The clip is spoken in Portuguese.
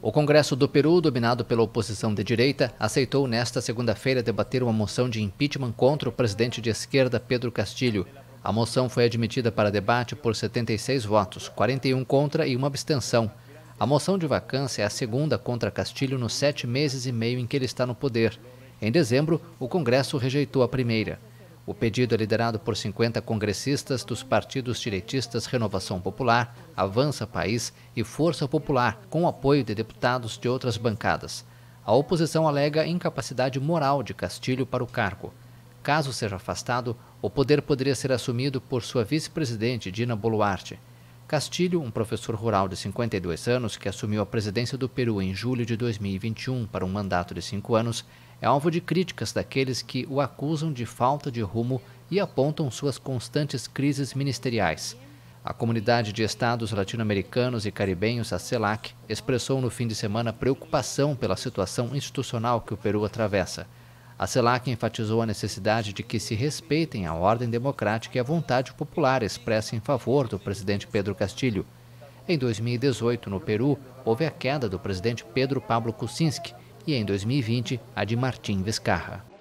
O Congresso do Peru, dominado pela oposição de direita, aceitou nesta segunda-feira debater uma moção de impeachment contra o presidente de esquerda, Pedro Castilho. A moção foi admitida para debate por 76 votos, 41 contra e uma abstenção. A moção de vacância é a segunda contra Castilho nos sete meses e meio em que ele está no poder. Em dezembro, o Congresso rejeitou a primeira. O pedido é liderado por 50 congressistas dos partidos direitistas Renovação Popular, Avança País e Força Popular, com o apoio de deputados de outras bancadas. A oposição alega incapacidade moral de Castilho para o cargo. Caso seja afastado, o poder poderia ser assumido por sua vice-presidente Dina Boluarte. Castilho, um professor rural de 52 anos que assumiu a presidência do Peru em julho de 2021 para um mandato de cinco anos, é alvo de críticas daqueles que o acusam de falta de rumo e apontam suas constantes crises ministeriais. A Comunidade de Estados Latino-Americanos e Caribenhos, a CELAC, expressou no fim de semana preocupação pela situação institucional que o Peru atravessa. A CELAC enfatizou a necessidade de que se respeitem a ordem democrática e a vontade popular expressa em favor do presidente Pedro Castilho. Em 2018, no Peru, houve a queda do presidente Pedro Pablo Kuczynski e, em 2020, a de Martim Vizcarra.